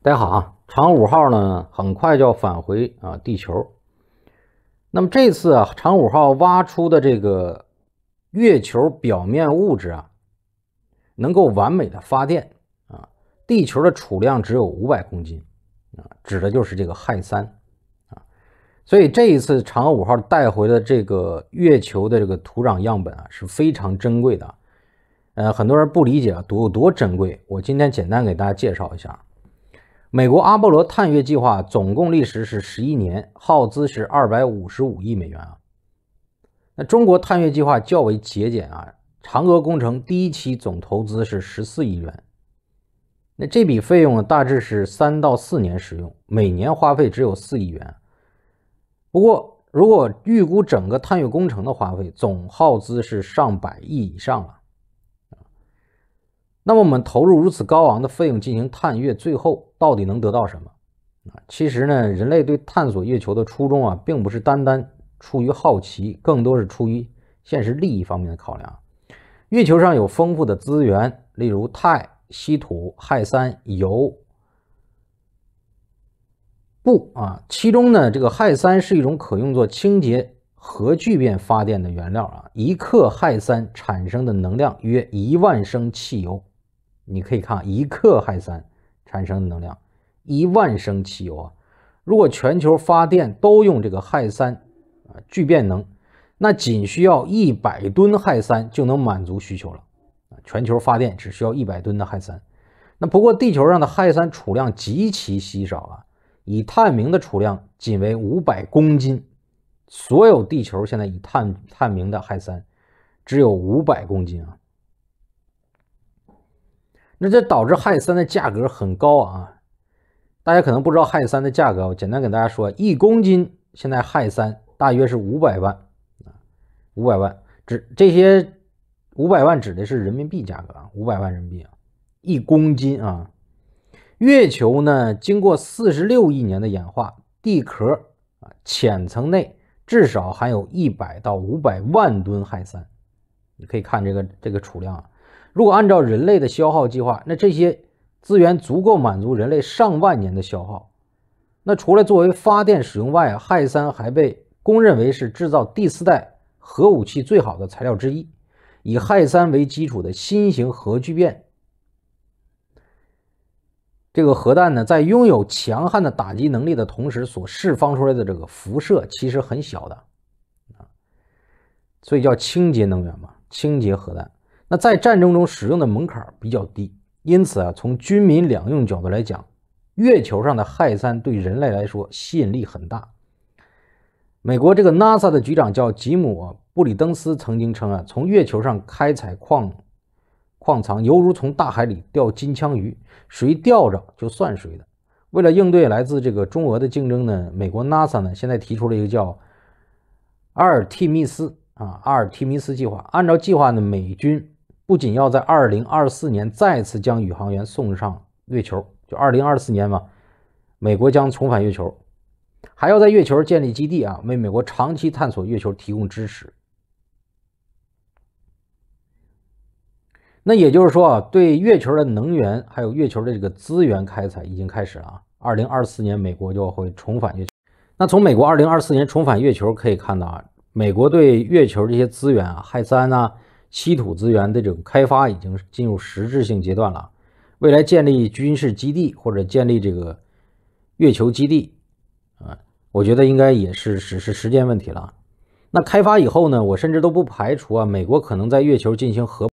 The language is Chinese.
大家好啊，嫦娥五号呢很快就要返回啊地球。那么这次啊，嫦五号挖出的这个月球表面物质啊，能够完美的发电啊，地球的储量只有五百公斤啊，指的就是这个氦三啊。所以这一次嫦娥五号带回的这个月球的这个土壤样本啊是非常珍贵的。呃，很多人不理解啊，多多珍贵，我今天简单给大家介绍一下。美国阿波罗探月计划总共历时是十一年，耗资是二百五十五亿美元啊。那中国探月计划较为节俭啊，嫦娥工程第一期总投资是十四亿元。那这笔费用呢，大致是三到四年使用，每年花费只有四亿元。不过，如果预估整个探月工程的花费，总耗资是上百亿以上了。那么我们投入如此高昂的费用进行探月，最后到底能得到什么？啊，其实呢，人类对探索月球的初衷啊，并不是单单出于好奇，更多是出于现实利益方面的考量。月球上有丰富的资源，例如钛、稀土、氦三、油、布啊，其中呢，这个氦三是一种可用作清洁核聚变发电的原料啊，一克氦三产生的能量约一万升汽油。你可以看，一克氦三产生的能量，一万升汽油啊！如果全球发电都用这个氦三，啊，聚变能，那仅需要一百吨氦三就能满足需求了全球发电只需要一百吨的氦三。那不过，地球上的氦三储量极其稀少啊，已探明的储量仅为五百公斤。所有地球现在已探探明的氦三，只有五百公斤啊。那这导致氦三的价格很高啊！大家可能不知道氦三的价格，我简单给大家说，一公斤现在氦三大约是五百万啊，五百万指这些五百万指的是人民币价格啊，五百万人民币啊，一公斤啊。月球呢，经过四十六亿年的演化，地壳啊浅层内至少含有一百到五百万吨氦三，你可以看这个这个储量啊。如果按照人类的消耗计划，那这些资源足够满足人类上万年的消耗。那除了作为发电使用外啊，氦三还被公认为是制造第四代核武器最好的材料之一。以氦三为基础的新型核聚变，这个核弹呢，在拥有强悍的打击能力的同时，所释放出来的这个辐射其实很小的啊，所以叫清洁能源嘛，清洁核弹。那在战争中使用的门槛比较低，因此啊，从军民两用角度来讲，月球上的氦三对人类来说吸引力很大。美国这个 NASA 的局长叫吉姆·布里登斯，曾经称啊，从月球上开采矿矿藏犹如从大海里钓金枪鱼，谁钓着就算谁的。为了应对来自这个中俄的竞争呢，美国 NASA 呢现在提出了一个叫“阿尔忒弥斯”啊，“阿尔忒弥斯”计划。按照计划呢，美军。不仅要在二零二四年再次将宇航员送上月球，就二零二四年嘛，美国将重返月球，还要在月球建立基地啊，为美国长期探索月球提供支持。那也就是说啊，对月球的能源还有月球的这个资源开采已经开始了。二零二四年美国就会重返月球。那从美国二零二四年重返月球可以看到啊，美国对月球这些资源啊，氦三啊、稀土资源的这种开发已经进入实质性阶段了，未来建立军事基地或者建立这个月球基地，啊，我觉得应该也是只是时间问题了。那开发以后呢，我甚至都不排除啊，美国可能在月球进行核。